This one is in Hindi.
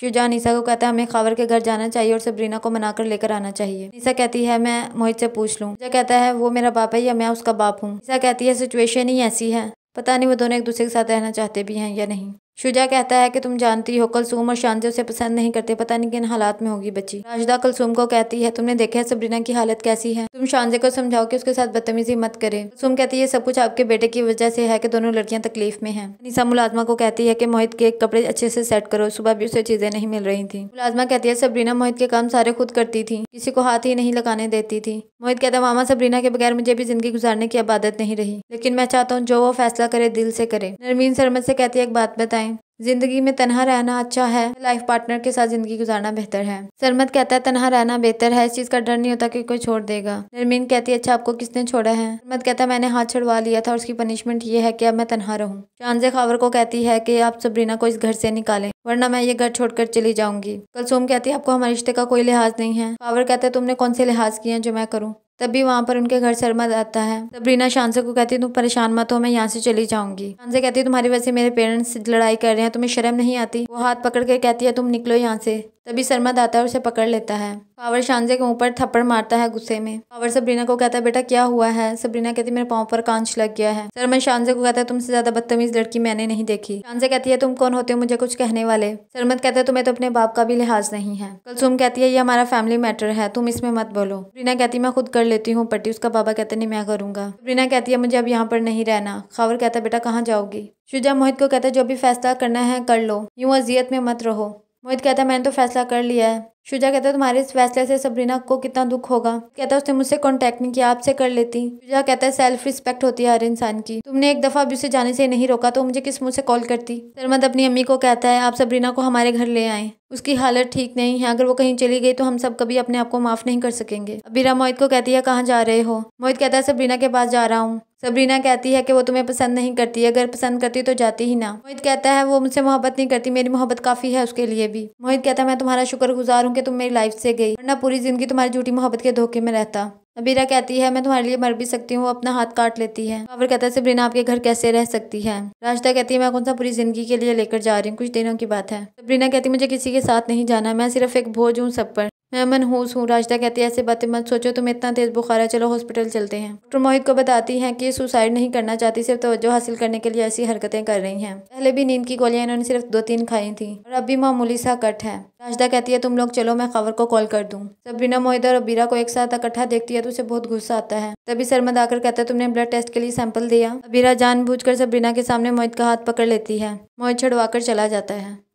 शुजान ईसा को कहता है हमें खावर के घर जाना चाहिए और सबरीना को मनाकर लेकर आना चाहिए ईसा कहती है मैं मोहित से पूछ लूँ ईसा कहता है वो मेरा बाप है या मैं उसका बाप हूँ ईसा कहती है सिचुएशन ही ऐसी है पता नहीं वो दोनों एक दूसरे के साथ रहना चाहते भी हैं या नहीं शुजा कहता है कि तुम जानती हो कलसूम और शांति उसे पसंद नहीं करते पता नहीं किन हालात में होगी बच्ची राशदा कलसूम को कहती है तुमने देखा है सबरीना की हालत कैसी है तुम शांजे को समझाओ कि उसके साथ बदतमीजी मत करें कलसूम कहती है ये सब कुछ आपके बेटे की वजह से है कि दोनों लड़कियां तकलीफ में हैं निसा मुलाजमा को कहती है कि मोहित के कपड़े अच्छे से सेट करो सुबह भी उसे चीजें नहीं मिल रही थी मुलाजमा कहती है सबरीना मोहित के काम सारे खुद करती थी किसी को हाथ ही नहीं लगाने देती थी मोहित कहता मामा सबरीना के बगैर मुझे भी जिंदगी गुजारने की आबादत नहीं रही लेकिन मैं चाहता हूँ जो वो फैसला करे दिल से करे नरवीन सरमद से कहती है एक बात बताए जाएं जिंदगी में तनहा रहना अच्छा है लाइफ पार्टनर के साथ जिंदगी गुजारना बेहतर है सरमत कहता है तनहा रहना बेहतर है इस चीज का डर नहीं होता कि कोई छोड़ देगा नरमीन कहती है अच्छा आपको किसने छोड़ा है सरमत कहता है मैंने हाथ छुड़वा लिया था और उसकी पनिशमेंट ये है कि अब मैं तनहा रहूं चांदे खावर को कहती है कि आप सबरीना को इस घर से निकालें वरना मैं ये घर छोड़कर चली जाऊंगी कलसूम कहती है आपको हमारे रिश्ते का कोई लिहाज नहीं है खावर कहते तुमने कौन से लिहाज किए हैं जो मैं करूँ तभी वहाँ पर उनके घर शर्मा जाता है सबरीना शांसा को कहती है तुम परेशान मत हो मैं यहाँ से चली जाऊंगी शांसा कहती है तुम्हारी वजह से मेरे पेरेंट्स लड़ाई कर रहे हैं तुम्हें शर्म नहीं आती वो हाथ पकड़ के कहती है तुम निकलो यहाँ से तभी सरमद आता है उसे पकड़ लेता है पावर शांजे के ऊपर थप्पड़ मारता है गुस्से में पावर सबरीना को कहता है बेटा क्या हुआ है सबरीना कहती है मेरे पाँव पर कांच लग गया है शर्मा शांजे को कहता है तुमसे ज्यादा बदतमीज लड़की मैंने नहीं देखी शांजे कहती है तुम कौन होते हो मुझे कुछ कहने वाले सरमद कहते हैं तुम्हें तो अपने बाप का भी लिहाज नहीं है कलसूम कहती है ये हमारा फैमिली मैटर है तुम इसमें मत बोलो सबरीना कहती है मैं खुद कर लेती हूँ पट्टी उसका बाबा कहते नहीं मैं करूंगा सबरीना कहती है मुझे अब यहाँ पर नहीं रहना खावर कहता है बेटा कहाँ जाओगी शुजा मोहित को कहता है जो भी फैसला करना है कर लो यूँ अजियत में मत रहो मोहित कहता है मैंने तो फैसला कर लिया है शुजा कहता है तुम्हारे इस फैसले से सबरीना को कितना दुख होगा कहता है उसने मुझसे कॉन्टेक्ट नहीं किया आपसे कर लेती शुजा कहता है सेल्फ रिस्पेक्ट होती है हर इंसान की तुमने एक दफ़ा अभी उसे जाने से नहीं रोका तो मुझे किस मुंह से कॉल करती सरमद अपनी अम्मी को कहता है आप सबरीना को हमारे घर ले आए उसकी हालत ठीक नहीं है अगर वो कहीं चली गई तो हम सब कभी अपने आप को माफ़ नहीं कर सकेंगे अबीरा मोहित को कहती है कहाँ जा रहे हो मोहित कहता है सबरीना के पास जा रहा हूँ सबरीना कहती है कि वो तुम्हें पसंद नहीं करती अगर पसंद करती तो जाती ही ना मोहित कहता है वो मुझसे मोहब्बत नहीं करती मेरी मोहब्बत काफ़ी है उसके लिए भी मोहित कहता है मैं तुम्हारा शुक्र गुजार हूँ कि तुम मेरी लाइफ से गई वरना पूरी जिंदगी तुम्हारी झूठी मोहब्बत के धोखे में रहता अबीरा कहती है मैं तुम्हारे लिए मर भी सकती हूँ वो अपना हाथ काट लेती है कावर कहता है सबरीना आपके घर कैसे रह सकती है राजदा कहती है मैं कौन सा पूरी जिंदगी के लिए लेकर जा रही हूँ कुछ दिनों की बात है सबरीना कहती है मुझे किसी के साथ नहीं जाना मैं सिर्फ एक भोज हूँ सब पर मैं मनहूस हूँ राजदा कहती है ऐसे बातें मत सोचो तुम्हें इतना तेज़ बुखार है चलो हॉस्पिटल चलते हैं डॉक्टर मोहित को बताती हैं कि सुसाइड नहीं करना चाहती सिर्फ तोज्जो हासिल करने के लिए ऐसी हरकतें कर रही हैं पहले भी नींद की गोलियां इन्होंने सिर्फ दो तीन खाई थी और अब भी मामूली सा कट है राजदा कहती है तुम लोग चलो मैं खबर को कॉल कर दूँ सबरीना मोहित और अबीरा को एक साथ इकट्ठा देखती है तो उसे बहुत गुस्सा आता है तभी सरमद आकर कहता है तुमने ब्लड टेस्ट के लिए सैंपल दिया अबीरा सब सबरीना के सामने मोहित का हाथ पकड़ लेती है मोहित कर चला जाता है